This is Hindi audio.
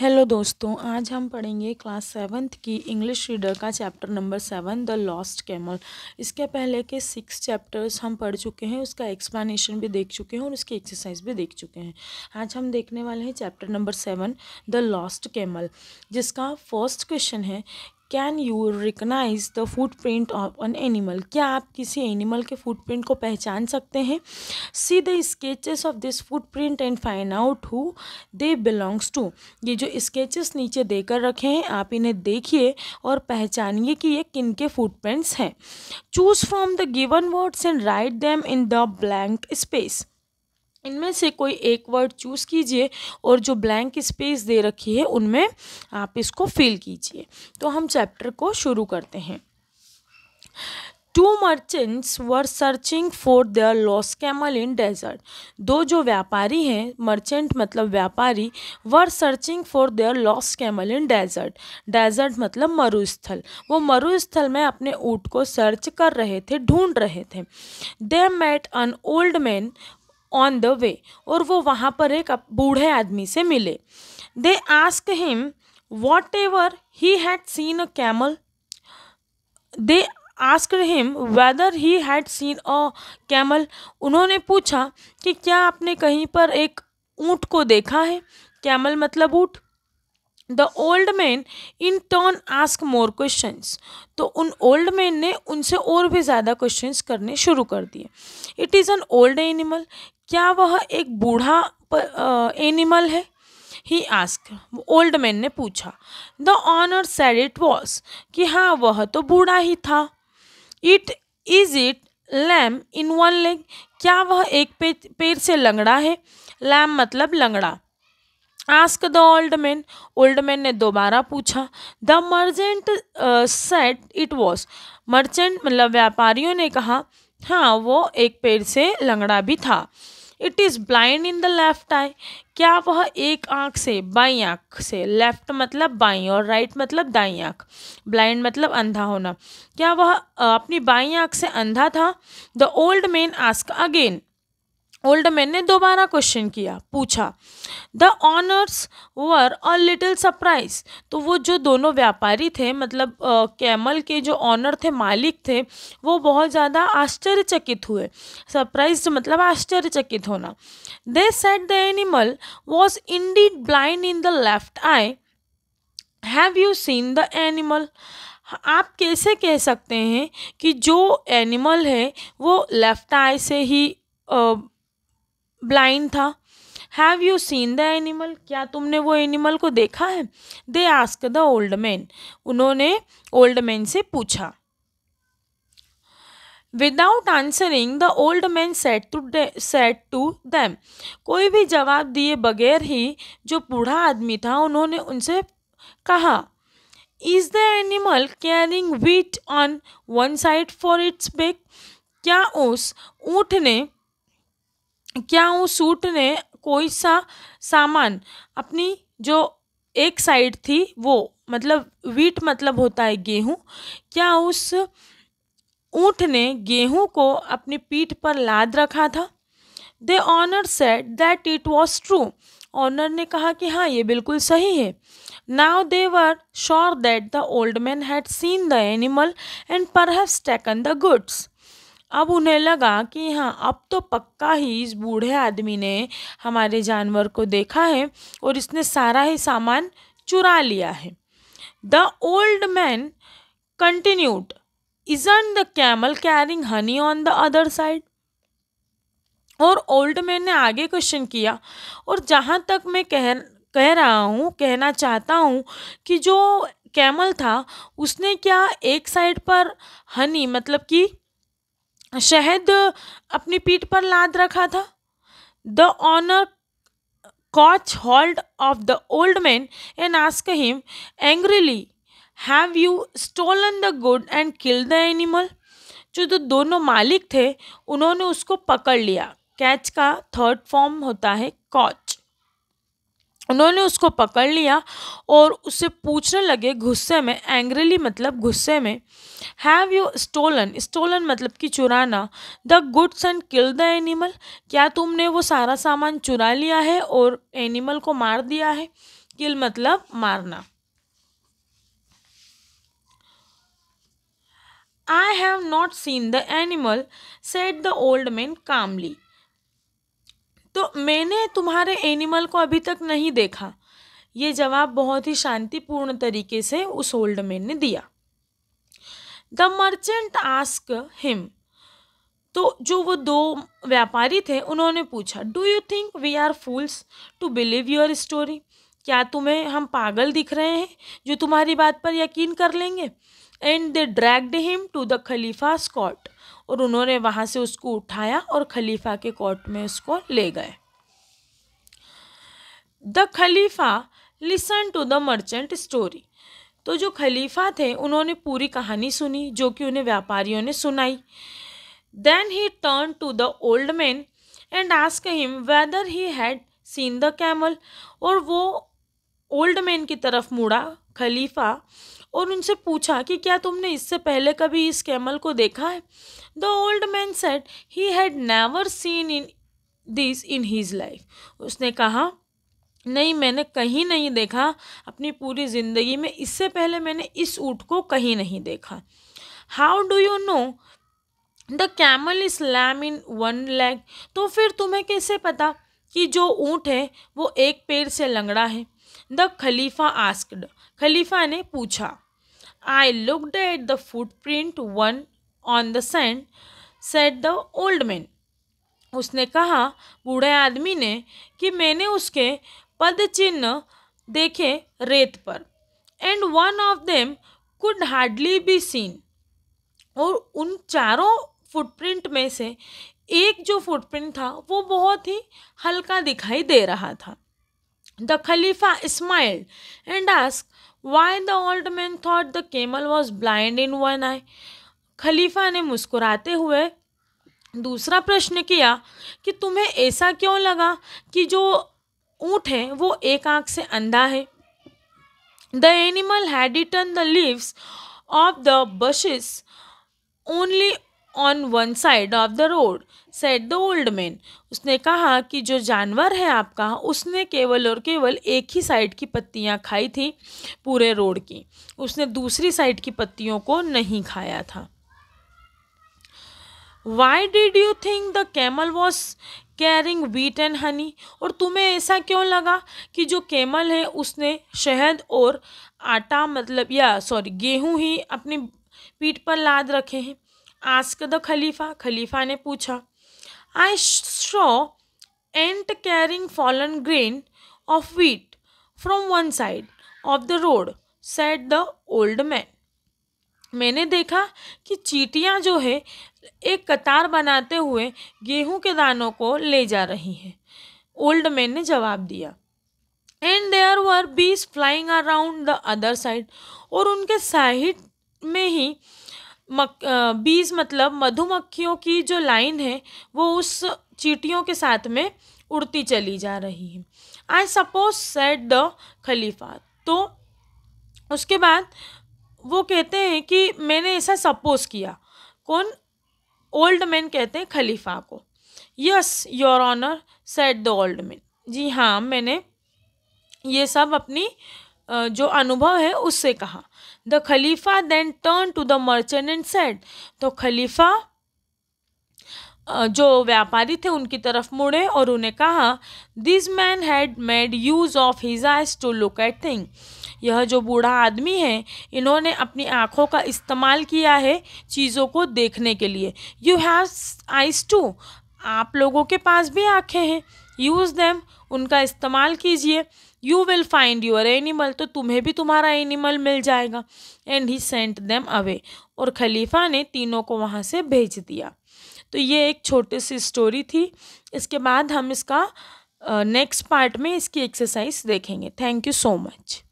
हेलो दोस्तों आज हम पढ़ेंगे क्लास सेवन्थ की इंग्लिश रीडर का chapter number seven the lost camel इसके पहले के सिक्स चैप्टर्स हम पढ़ चुके हैं उसका एक्सप्लेनेशन भी देख चुके हैं और उसकी एक्सरसाइज भी देख चुके हैं आज हम देखने वाले हैं chapter number seven the lost camel जिसका फर्स्ट क्वेश्चन है can you recognise the footprint of an animal क्या आप किसी एनिमल के फूड प्रिंट को पहचान सकते हैं see the sketches of this footprint and find out who they belongs to ये जो स्केचेस नीचे देकर रखे हैं आप इन्हें देखिए और पहचानिए कि ये किन के फूड प्रिंट्स हैं choose from the given words and write them in the blank space इनमें से कोई एक वर्ड चूज़ कीजिए और जो ब्लैंक स्पेस दे रखी है उनमें आप इसको फिल कीजिए तो हम चैप्टर को शुरू करते हैं two merchants were searching for the lost camel in desert दो जो व्यापारी हैं मर्चेंट मतलब व्यापारी were searching for their lost camel in desert desert मतलब मरुस्थल वो मरुस्थल में अपने ऊँट को सर्च कर रहे थे ढूंढ रहे थे they met an old man on the way और वो वहाँ पर एक बूढ़े आदमी से मिले they asked him what ever he had seen a camel they asked him whether he had seen a camel उन्होंने पूछा कि क्या आपने कहीं पर एक ऊँट को देखा है कैमल मतलब ऊँट the old man in turn ask more question तो उन ओल्ड मैन ने उनसे और भी ज़्यादा क्वेश्चन करने शुरू कर दिए it is an old animal क्या वह एक बूढ़ा एनिमल है ही आस्क ओल्ड मैन ने पूछा the owner said it was कि हाँ वह तो बूढ़ा ही था it is it lame in one leg क्या वह एक पैर से लंगड़ा है लैम मतलब लंगड़ा ask the old man old man ने दोबारा पूछा the merchant said it was merchant मतलब व्यापारियों ने कहा हाँ वो एक पैर से लंगड़ा भी था it is blind in the left eye क्या वह एक आँख से बाई आँख से लेफ्ट मतलब बाई और राइट right मतलब दाई आँख ब्लाइंड मतलब अंधा होना क्या वह अपनी बाई आँख से अंधा था the old man ask again old man ने दोबारा क्वेश्चन किया पूछा the owners were a little surprise तो वो जो दोनों व्यापारी थे मतलब कैमल के जो ऑनर थे मालिक थे वो बहुत ज़्यादा आश्चर्यचकित हुए सरप्राइज मतलब आश्चर्यचकित होना they said the animal was indeed blind in the left eye have you seen the animal आप कैसे कह सकते हैं कि जो एनिमल है वो लेफ्ट आई से ही आ, ब्लाइंड था have you seen the animal क्या तुमने वो एनिमल को देखा है they ask the old man उन्होंने ओल्ड मैन से पूछा without answering the old man said to said to them कोई भी जवाब दिए बगैर ही जो बूढ़ा आदमी था उन्होंने उनसे कहा is the animal carrying wheat on one side for its back क्या उस ऊँट ने क्या उस सूट ने कोई सा सामान अपनी जो एक साइड थी वो मतलब वीट मतलब होता है गेहूँ क्या उस ऊँट ने गेहूँ को अपनी पीठ पर लाद रखा था they owner said that it was true owner ने कहा कि हाँ ये बिल्कुल सही है now they were sure that the old man had seen the animal and पर हैव टेकन द गुड्स अब उन्हें लगा कि हाँ अब तो पक्का ही इस बूढ़े आदमी ने हमारे जानवर को देखा है और इसने सारा ही सामान चुरा लिया है the old man continued is इजन the camel carrying honey on the other side और ओल्ड मैन ने आगे क्वेश्चन किया और जहाँ तक मैं कह कह रहा हूँ कहना चाहता हूँ कि जो कैमल था उसने क्या एक साइड पर हनी मतलब कि शहद अपनी पीठ पर लाद रखा था the owner caught hold of the old man and ask him angrily have you stolen the good and kill the animal जो जो दोनों मालिक थे उन्होंने उसको पकड़ लिया कैच का थर्ड फॉर्म होता है कॉच उन्होंने उसको पकड़ लिया और उससे पूछने लगे गुस्से में एंग्रली मतलब गुस्से में हैव यू स्टोलन स्टोलन मतलब कि चुराना the goods and kill the animal क्या तुमने वो सारा सामान चुरा लिया है और एनिमल को मार दिया है किल मतलब मारना I have not seen the animal said the old man calmly तो मैंने तुम्हारे एनिमल को अभी तक नहीं देखा ये जवाब बहुत ही शांतिपूर्ण तरीके से उस ओल्ड मैन ने दिया द मर्चेंट आस्क हिम तो जो वो दो व्यापारी थे उन्होंने पूछा do you think we are fools to believe your story क्या तुम्हें हम पागल दिख रहे हैं जो तुम्हारी बात पर यकीन कर लेंगे and they dragged him to the खलीफा स्कॉट और उन्होंने वहाँ से उसको उठाया और खलीफा के कोर्ट में उसको ले गए द खलीफा listen to the merchant story तो जो खलीफा थे उन्होंने पूरी कहानी सुनी जो कि उन्हें व्यापारियों ने सुनाई then he turn to the old man and ask him whether he had seen the camel और वो ओल्ड मैन की तरफ मुड़ा खलीफा और उनसे पूछा कि क्या तुमने इससे पहले कभी इस कैमल को देखा है the old man said he had never seen in this in his life उसने कहा नहीं मैंने कहीं नहीं देखा अपनी पूरी ज़िंदगी में इससे पहले मैंने इस ऊँट को कहीं नहीं देखा how do you know the camel is lame in one leg तो फिर तुम्हें कैसे पता कि जो ऊँट है वो एक पैर से लंगड़ा है द खलीफा आस्कड खलीफा ने पूछा I looked at the footprint one on the sand said the old man उसने कहा बूढ़े आदमी ने कि मैंने उसके पद चिन्ह देखे रेत पर and one of them could hardly be seen और उन चारों फुटप्रिंट में से एक जो फुटप्रिंट था वो बहुत ही हल्का दिखाई दे रहा था The Khalifa smiled and asked why the old man thought the camel was blind in one eye. खलीफा ने मुस्कुराते हुए दूसरा प्रश्न किया कि तुम्हें ऐसा क्यों लगा कि जो ऊँट है वो एक आँख से अंधा है the animal had eaten the leaves of the bushes only on one side of the road said the old man उसने कहा कि जो जानवर है आपका उसने केवल और केवल एक ही साइड की पत्तियां खाई थी पूरे रोड की उसने दूसरी साइड की पत्तियों को नहीं खाया था why did you think the camel was carrying wheat and honey और तुम्हें ऐसा क्यों लगा कि जो कैमल है उसने शहद और आटा मतलब या सॉरी गेहूँ ही अपनी पीठ पर लाद रखे हैं आस्क द खलीफा खलीफा ने पूछा I saw ant carrying fallen grain of wheat from one side of the road said the old man मैंने देखा कि चीटियाँ जो है एक कतार बनाते हुए गेहूं के दानों को ले जा रही हैं ओल्ड मैन ने जवाब दिया and there were bees flying around the other side और उनके साइड में ही मक बीज मतलब मधुमक्खियों की जो लाइन है वो उस चीटियों के साथ में उड़ती चली जा रही है आई सपोज सेट द खलीफा तो उसके बाद वो कहते हैं कि मैंने ऐसा सपोज किया कौन ओल्ड मैन कहते हैं खलीफा को yes your honour said the old man जी हाँ मैंने ये सब अपनी जो अनुभव है उससे कहा द खलीफा then turn to the merchant and said तो खलीफा जो व्यापारी थे उनकी तरफ मुड़े और उन्हें कहा this man had made use of his eyes to look at thing यह जो बूढ़ा आदमी है इन्होंने अपनी आँखों का इस्तेमाल किया है चीज़ों को देखने के लिए यू हैव आइज टू आप लोगों के पास भी आँखें हैं यूज़ देम उनका इस्तेमाल कीजिए you will find your animal तो तुम्हें भी तुम्हारा एनिमल मिल जाएगा and he sent them away और खलीफा ने तीनों को वहाँ से भेज दिया तो ये एक छोटी सी स्टोरी थी इसके बाद हम इसका नेक्स्ट पार्ट में इसकी एक्सरसाइज देखेंगे थैंक यू सो मच